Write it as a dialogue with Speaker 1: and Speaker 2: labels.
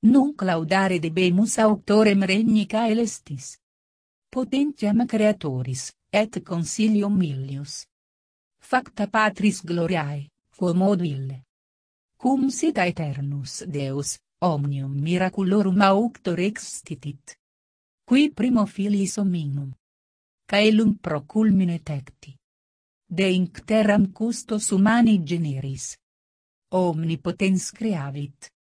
Speaker 1: Nunc laudare debemus auctorem regnica elestis. Potentiam creatoris, et consilium millius. Facta patris gloriae, quomodo ille. Cum sit aeternus Deus, omnium miraculorum auctor exstitit. Qui primo filis hominum. Caelum pro culmine tecti. De inc terram custos humani generis. Omnipotens creavit